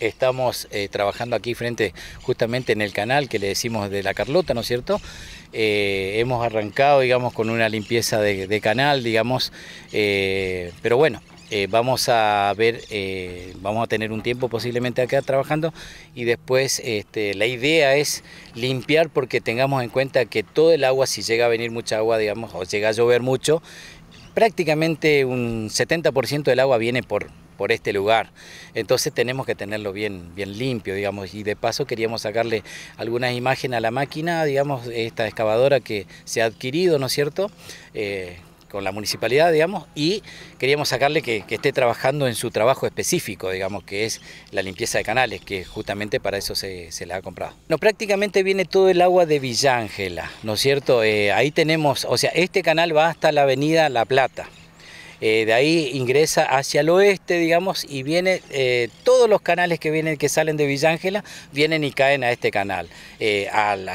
Estamos eh, trabajando aquí frente justamente en el canal que le decimos de la Carlota, ¿no es cierto? Eh, hemos arrancado, digamos, con una limpieza de, canal, digamos, eh, pero bueno, eh, vamos a ver, eh, vamos a tener un tiempo posiblemente acá trabajando y después este, la idea es limpiar porque tengamos en cuenta que todo el agua, si llega a venir mucha agua, digamos, o llega a llover mucho, prácticamente un 70% del agua viene por, por este lugar. Entonces tenemos que tenerlo bien, bien limpio, digamos, y de paso queríamos sacarle algunas imágenes a la máquina, digamos, esta excavadora que se ha adquirido, ¿no es cierto? Eh, con la municipalidad, digamos, y queríamos sacarle que, esté trabajando en su trabajo específico, digamos, que es la limpieza de canales, que justamente para eso se, le la ha comprado. No, prácticamente viene todo el agua de Villángela, ¿no es cierto? Eh, ahí tenemos, o sea, este canal va hasta la avenida La Plata. Eh, de ahí ingresa hacia el oeste, digamos, y viene eh, todos los canales que vienen, que salen de Villángela, vienen y caen a este canal. Al,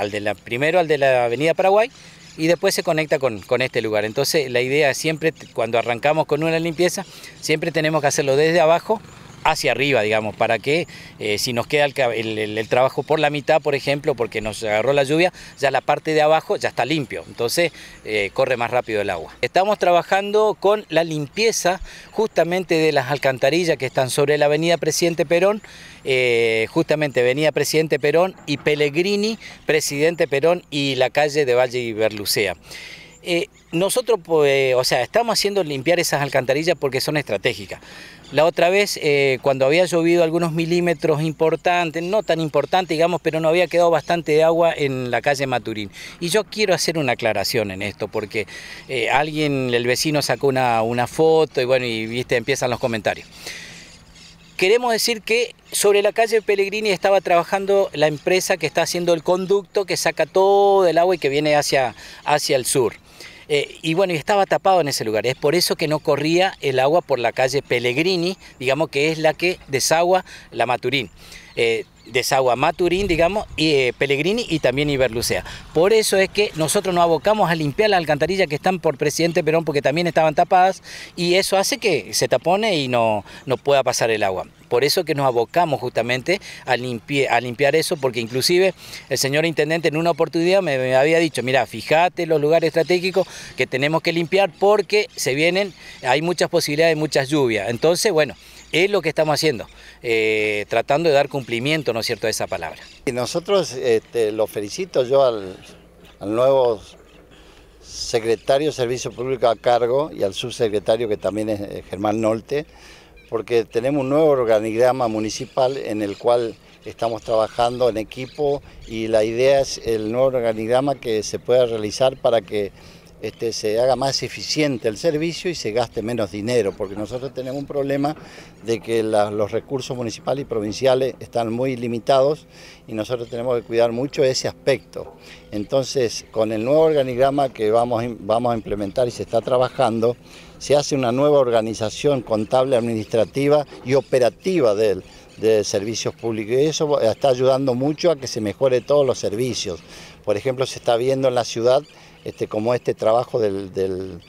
primero al de la Avenida Paraguay, y después se conecta con, este lugar. Entonces la idea siempre, cuando arrancamos con una limpieza, siempre tenemos que hacerlo desde abajo hacia arriba, digamos, para que eh, si nos queda el, trabajo por la mitad, por ejemplo, porque nos agarró la lluvia, ya la parte de abajo ya está limpio, entonces eh, corre más rápido el agua. Estamos trabajando con la limpieza justamente de las alcantarillas que están sobre la avenida Presidente Perón, eh, justamente avenida Presidente Perón y Pellegrini, Presidente Perón y la calle de Valle Iberlucea. Eh, nosotros, pues, o sea, estamos haciendo limpiar esas alcantarillas porque son estratégicas. La otra vez, eh, cuando había llovido algunos milímetros importantes, no tan importantes, digamos, pero no había quedado bastante de agua en la calle Maturín. Y yo quiero hacer una aclaración en esto, porque eh, alguien, el vecino sacó una, una foto y bueno, y viste, empiezan los comentarios. Queremos decir que sobre la calle Pellegrini estaba trabajando la empresa que está haciendo el conducto que saca todo el agua y que viene hacia, hacia el sur. Eh, y bueno, y estaba tapado en ese lugar. Es por eso que no corría el agua por la calle Pellegrini, digamos que es la que desagua la Maturín. Eh, desagua Maturín, digamos, y, eh, Pellegrini y también Iberlucea. Por eso es que nosotros nos abocamos a limpiar las alcantarillas que están por Presidente Perón porque también estaban tapadas y eso hace que se tapone y no, pueda pasar el agua. Por eso que nos abocamos justamente a, a limpiar eso, porque inclusive el señor intendente en una oportunidad me, había dicho, mira, fíjate los lugares estratégicos que tenemos que limpiar porque se vienen, hay muchas posibilidades, de muchas lluvias. Entonces, bueno, es lo que estamos haciendo, eh, tratando de dar cumplimiento, ¿no es cierto?, a esa palabra. Y nosotros este, lo felicito yo al, al nuevo secretario de Servicio Público a cargo y al subsecretario que también es eh, Germán Nolte, porque tenemos un nuevo organigrama municipal en el cual estamos trabajando en equipo y la idea es el nuevo organigrama que se pueda realizar para que este, se haga más eficiente el servicio y se gaste menos dinero, porque nosotros tenemos un problema de que los recursos municipales y provinciales están muy limitados y nosotros tenemos que cuidar mucho ese aspecto. Entonces, con el nuevo organigrama que vamos, vamos a implementar y se está trabajando, se hace una nueva organización contable, administrativa y operativa del, de servicios públicos. Y eso está ayudando mucho a que se mejore todos los servicios. Por ejemplo, se está viendo en la ciudad este, como este trabajo del,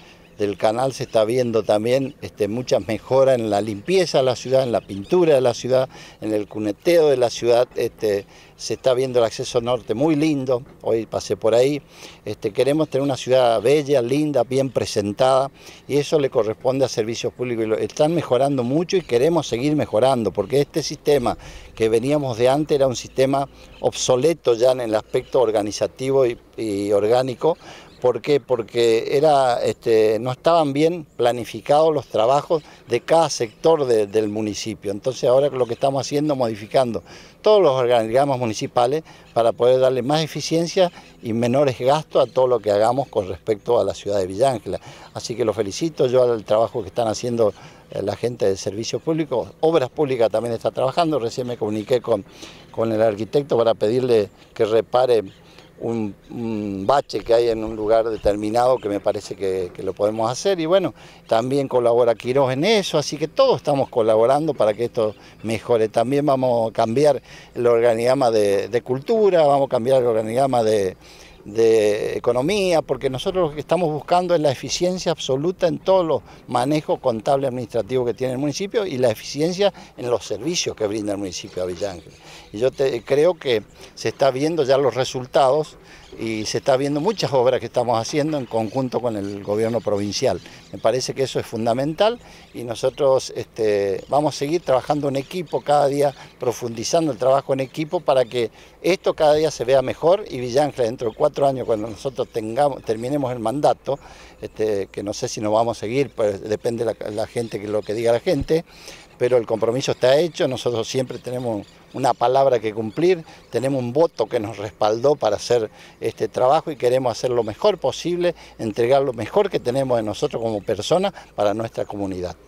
canal se está viendo también este, muchas mejoras en la limpieza de la ciudad, en la pintura de la ciudad, en el cuneteo de la ciudad, este, se está viendo el acceso norte muy lindo, hoy pasé por ahí, queremos tener una ciudad bella, linda, bien presentada y eso le corresponde a servicios públicos. están mejorando mucho y queremos seguir mejorando porque este sistema que veníamos de antes era un sistema obsoleto ya en el aspecto organizativo y orgánico, ¿Por qué? Porque era, este, no estaban bien planificados los trabajos de cada sector del municipio. Entonces ahora lo que estamos haciendo es modificando todos los organismos municipales para poder darle más eficiencia y menores gastos a todo lo que hagamos con respecto a la ciudad de Villángela. Así que los felicito yo al trabajo que están haciendo eh, la gente de servicios públicos. Obras Públicas también está trabajando. Recién me comuniqué con, con el arquitecto para pedirle que repare un, bache que hay en un lugar determinado que me parece que, lo podemos hacer. Y bueno, también colabora Quirós en eso, así que todos estamos colaborando para que esto mejore. También vamos a cambiar el organigrama de, de cultura, vamos a cambiar el organigrama de de economía, porque nosotros lo que estamos buscando es la eficiencia absoluta en todos los manejos contables administrativos que tiene el municipio y la eficiencia en los servicios que brinda el municipio de Villángel. Y yo creo que se está viendo ya los resultados y se está viendo muchas obras que estamos haciendo en conjunto con el gobierno provincial. Me parece que eso es fundamental y nosotros este, vamos a seguir trabajando en equipo cada día, profundizando el trabajo en equipo para que esto cada día se vea mejor y Villán, dentro de cuatro años, cuando nosotros tengamos, terminemos el mandato, este, que no sé si nos vamos a seguir, pues depende la, la gente, que lo que diga la gente, pero el compromiso está hecho, nosotros siempre tenemos una palabra que cumplir, tenemos un voto que nos respaldó para hacer este trabajo y queremos hacer lo mejor posible, entregar lo mejor que tenemos de nosotros como personas para nuestra comunidad.